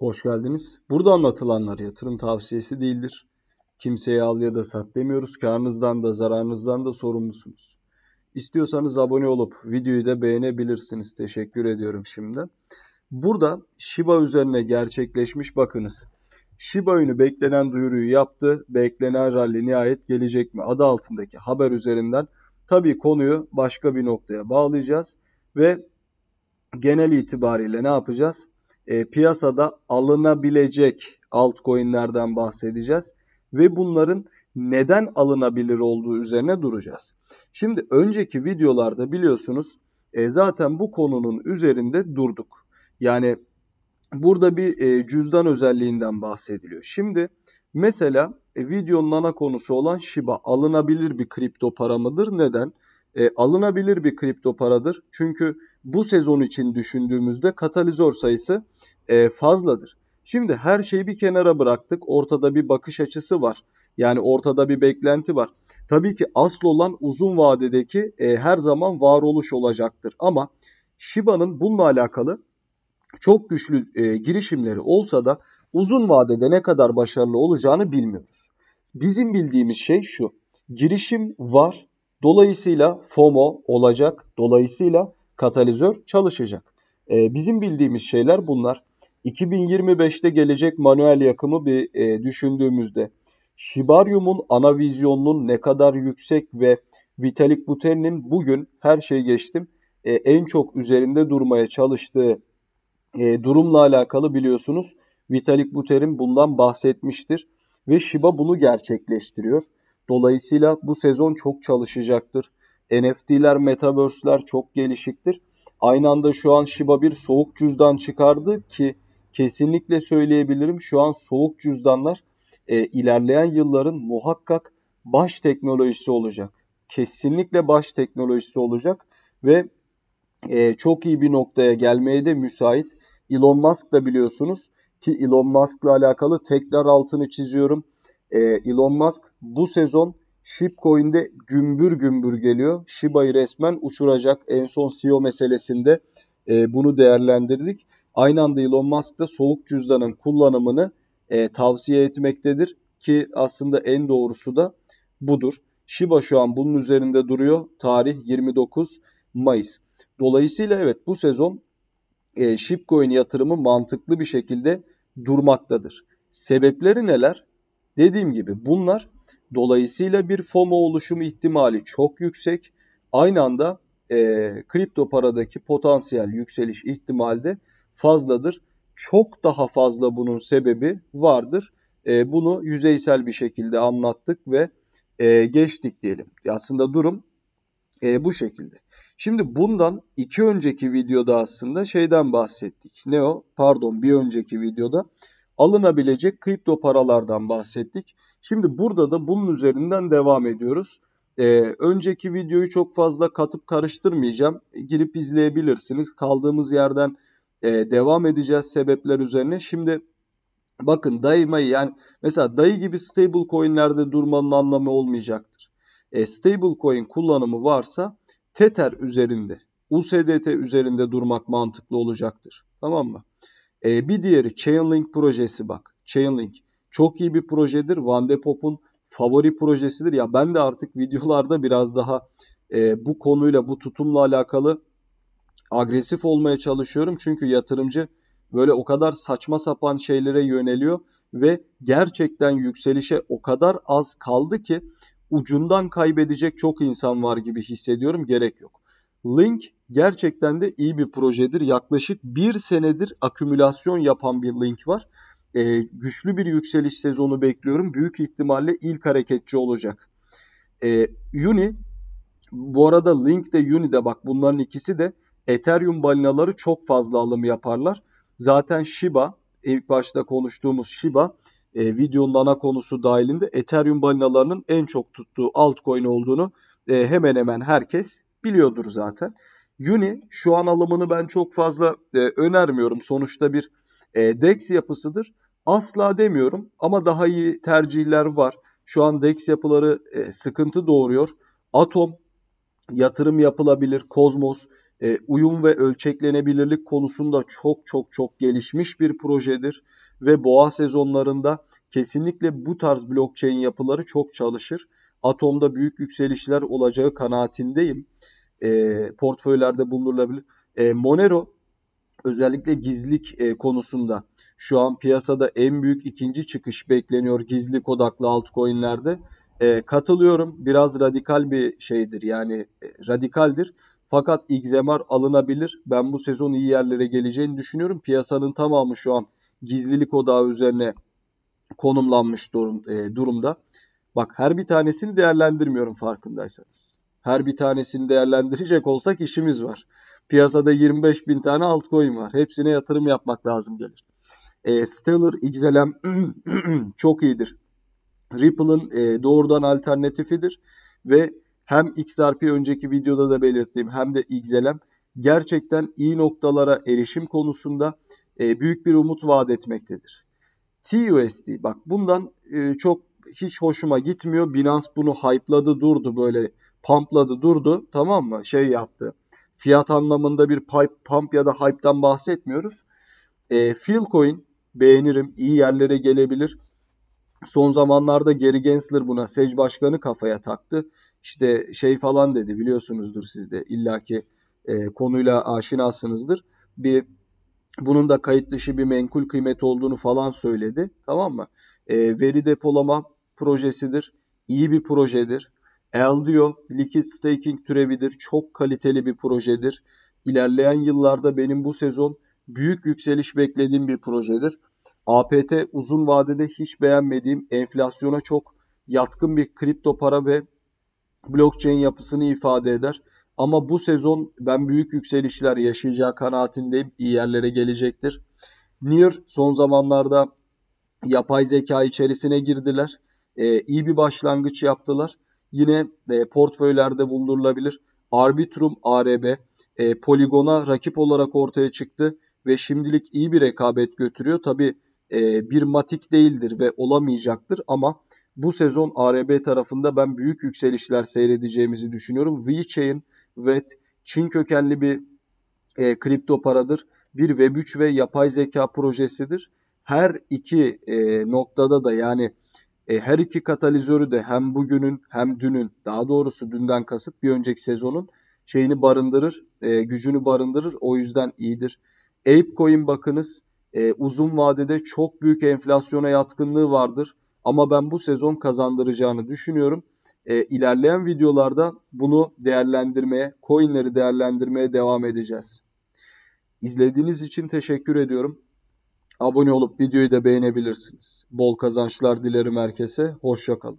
Hoş geldiniz. Burada anlatılanlar yatırım tavsiyesi değildir. Kimseye al ya da sat demiyoruz. Karnınızdan da zararınızdan da sorumlusunuz. İstiyorsanız abone olup videoyu da beğenebilirsiniz. Teşekkür ediyorum şimdi. Burada Shiba üzerine gerçekleşmiş bakınız. Shiba Inu beklenen duyuruyu yaptı. Beklenen rally nihayet gelecek mi? Adı altındaki haber üzerinden tabii konuyu başka bir noktaya bağlayacağız ve genel itibariyle ne yapacağız? e, piyasada alınabilecek altcoin'lerden bahsedeceğiz ve bunların neden alınabilir olduğu üzerine duracağız. Şimdi önceki videolarda biliyorsunuz e, zaten bu konunun üzerinde durduk. Yani burada bir e, cüzdan özelliğinden bahsediliyor. Şimdi mesela e, videonun ana konusu olan Shiba alınabilir bir kripto para mıdır? Neden? E, alınabilir bir kripto paradır. Çünkü bu sezon için düşündüğümüzde katalizör sayısı e, fazladır. Şimdi her şeyi bir kenara bıraktık. Ortada bir bakış açısı var. Yani ortada bir beklenti var. Tabii ki asıl olan uzun vadedeki e, her zaman varoluş olacaktır. Ama Shiba'nın bununla alakalı çok güçlü e, girişimleri olsa da uzun vadede ne kadar başarılı olacağını bilmiyoruz. Bizim bildiğimiz şey şu. Girişim var. Dolayısıyla FOMO olacak. Dolayısıyla katalizör çalışacak. E, bizim bildiğimiz şeyler bunlar. 2025'te gelecek manuel yakımı bir e, düşündüğümüzde Hibaryum'un ana vizyonunun ne kadar yüksek ve Vitalik Buterin'in bugün her şey geçtim e, en çok üzerinde durmaya çalıştığı e, durumla alakalı biliyorsunuz Vitalik Buterin bundan bahsetmiştir ve Shiba bunu gerçekleştiriyor. Dolayısıyla bu sezon çok çalışacaktır. NFT'ler, metaverse'ler çok gelişiktir. Aynı anda şu an Shiba bir soğuk cüzdan çıkardı ki kesinlikle söyleyebilirim şu an soğuk cüzdanlar e, ilerleyen yılların muhakkak baş teknolojisi olacak. Kesinlikle baş teknolojisi olacak ve e, çok iyi bir noktaya gelmeye de müsait. Elon Musk da biliyorsunuz ki Elon Musk'la alakalı tekrar altını çiziyorum. E, Elon Musk bu sezon Shipcoin'de gümbür gümbür geliyor. Shiba'yı resmen uçuracak. En son CEO meselesinde e, bunu değerlendirdik. Aynı anda Elon Musk da soğuk cüzdanın kullanımını e, tavsiye etmektedir. Ki aslında en doğrusu da budur. Shiba şu an bunun üzerinde duruyor. Tarih 29 Mayıs. Dolayısıyla evet bu sezon e, Shipcoin yatırımı mantıklı bir şekilde durmaktadır. Sebepleri neler? Dediğim gibi bunlar Dolayısıyla bir FOMO oluşumu ihtimali çok yüksek. Aynı anda e, kripto paradaki potansiyel yükseliş ihtimali de fazladır. Çok daha fazla bunun sebebi vardır. E, bunu yüzeysel bir şekilde anlattık ve e, geçtik diyelim. Aslında durum e, bu şekilde. Şimdi bundan iki önceki videoda aslında şeyden bahsettik. Ne o? Pardon bir önceki videoda alınabilecek kripto paralardan bahsettik. Şimdi burada da bunun üzerinden devam ediyoruz. Ee, önceki videoyu çok fazla katıp karıştırmayacağım. Girip izleyebilirsiniz. Kaldığımız yerden e, devam edeceğiz sebepler üzerine. Şimdi bakın dayı yani mesela dayı gibi stable coinlerde durmanın anlamı olmayacaktır. E, stable coin kullanımı varsa Tether üzerinde USDT üzerinde durmak mantıklı olacaktır. Tamam mı? E, bir diğeri Chainlink projesi bak. Chainlink çok iyi bir projedir. Van de Pop'un favori projesidir. Ya ben de artık videolarda biraz daha e, bu konuyla, bu tutumla alakalı agresif olmaya çalışıyorum. Çünkü yatırımcı böyle o kadar saçma sapan şeylere yöneliyor ve gerçekten yükselişe o kadar az kaldı ki ucundan kaybedecek çok insan var gibi hissediyorum. Gerek yok. Link gerçekten de iyi bir projedir. Yaklaşık bir senedir akümülasyon yapan bir link var. E, güçlü bir yükseliş sezonu bekliyorum. Büyük ihtimalle ilk hareketçi olacak. E, ee, Uni bu arada Link de Uni de bak bunların ikisi de Ethereum balinaları çok fazla alım yaparlar. Zaten Shiba ilk başta konuştuğumuz Shiba e, videonun ana konusu dahilinde Ethereum balinalarının en çok tuttuğu altcoin olduğunu e, hemen hemen herkes biliyordur zaten. Uni şu an alımını ben çok fazla e, önermiyorum. Sonuçta bir e, DEX yapısıdır. Asla demiyorum ama daha iyi tercihler var. Şu an DEX yapıları e, sıkıntı doğuruyor. Atom yatırım yapılabilir. Kozmos e, uyum ve ölçeklenebilirlik konusunda çok çok çok gelişmiş bir projedir ve boğa sezonlarında kesinlikle bu tarz blockchain yapıları çok çalışır. Atomda büyük yükselişler olacağı kanaatindeyim e, portföylerde bulunulabilir. E, Monero özellikle gizlilik e, konusunda şu an piyasada en büyük ikinci çıkış bekleniyor gizlilik odaklı altcoin'lerde. E, katılıyorum. Biraz radikal bir şeydir. Yani e, radikaldir. Fakat XMR alınabilir. Ben bu sezon iyi yerlere geleceğini düşünüyorum. Piyasanın tamamı şu an gizlilik odağı üzerine konumlanmış durum, e, durumda. Bak her bir tanesini değerlendirmiyorum farkındaysanız her bir tanesini değerlendirecek olsak işimiz var. Piyasada 25 bin tane altcoin var. Hepsine yatırım yapmak lazım gelir. E, Stellar XLM çok iyidir. Ripple'ın e, doğrudan alternatifidir ve hem XRP önceki videoda da belirttiğim hem de XLM gerçekten iyi noktalara erişim konusunda e, büyük bir umut vaat etmektedir. TUSD bak bundan e, çok hiç hoşuma gitmiyor. Binance bunu hype'ladı durdu böyle pumpladı durdu tamam mı şey yaptı. Fiyat anlamında bir pipe, pump ya da hype'dan bahsetmiyoruz. E, Philcoin beğenirim iyi yerlere gelebilir. Son zamanlarda Gary Gensler buna SEC başkanı kafaya taktı. İşte şey falan dedi biliyorsunuzdur siz de illaki e, konuyla aşinasınızdır. Bir bunun da kayıt dışı bir menkul kıymet olduğunu falan söyledi. Tamam mı? E, veri depolama projesidir. İyi bir projedir. Eldion likit staking türevidir. Çok kaliteli bir projedir. İlerleyen yıllarda benim bu sezon büyük yükseliş beklediğim bir projedir. APT uzun vadede hiç beğenmediğim enflasyona çok yatkın bir kripto para ve blockchain yapısını ifade eder. Ama bu sezon ben büyük yükselişler yaşayacağı kanaatindeyim. İyi yerlere gelecektir. Near son zamanlarda yapay zeka içerisine girdiler. Ee, iyi bir başlangıç yaptılar. Yine e, portföylerde bulundurulabilir. Arbitrum ARB e, Polygon'a rakip olarak ortaya çıktı ve şimdilik iyi bir rekabet götürüyor. Tabi e, bir matik değildir ve olamayacaktır ama bu sezon ARB tarafında ben büyük yükselişler seyredeceğimizi düşünüyorum. VeChain ve Çin kökenli bir e, kripto paradır. Bir Web3 ve yapay zeka projesidir. Her iki e, noktada da yani e, her iki katalizörü de hem bugünün hem dünün daha doğrusu dünden kasıt bir önceki sezonun şeyini barındırır, e, gücünü barındırır. O yüzden iyidir. Apecoin bakınız e, uzun vadede çok büyük enflasyona yatkınlığı vardır. Ama ben bu sezon kazandıracağını düşünüyorum. E, ilerleyen videolarda bunu değerlendirmeye, coinleri değerlendirmeye devam edeceğiz. İzlediğiniz için teşekkür ediyorum. Abone olup videoyu da beğenebilirsiniz. Bol kazançlar dilerim herkese. Hoşçakalın.